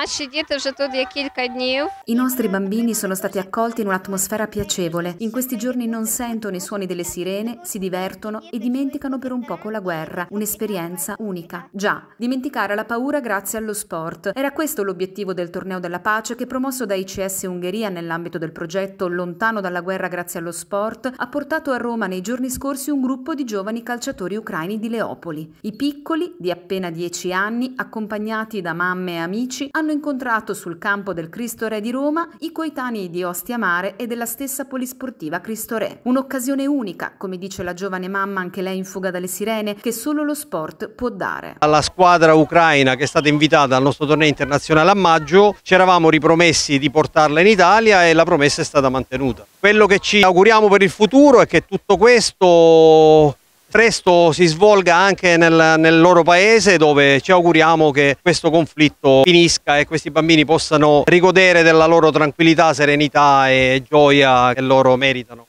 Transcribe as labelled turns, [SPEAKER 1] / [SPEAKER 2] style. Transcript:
[SPEAKER 1] наші діти вже тут є кілька днів. I nostri bambini sono stati accolti in un'atmosfera piacevole. In questi giorni non sentono i suoni delle sirene, si divertono e dimenticano per un poco la guerra. Un'esperienza unica. Già, dimenticare la paura grazie allo sport. Era questo l'obiettivo del torneo della pace che promosso da ICS Ungheria nell'ambito del progetto Lontano dalla guerra grazie allo sport ha portato a Roma nei giorni scorsi un gruppo di giovani calciatori ucraini di Leopoli. I piccoli, di appena 10 anni, accompagnati da mamme e amici, hanno hanno incontrato sul campo del Cristo Re di Roma i coetanei di Ostia Mare e della stessa polisportiva Cristo Re. Un'occasione unica, come dice la giovane mamma, anche lei in fuga dalle sirene, che solo lo sport può dare.
[SPEAKER 2] Alla squadra ucraina che è stata invitata al nostro torneo internazionale a maggio, ci eravamo ripromessi di portarla in Italia e la promessa è stata mantenuta. Quello che ci auguriamo per il futuro è che tutto questo presto si svolga anche nel, nel, loro paese dove ci auguriamo che questo conflitto finisca e questi bambini possano rigodere della loro tranquillità, serenità e gioia che loro meritano.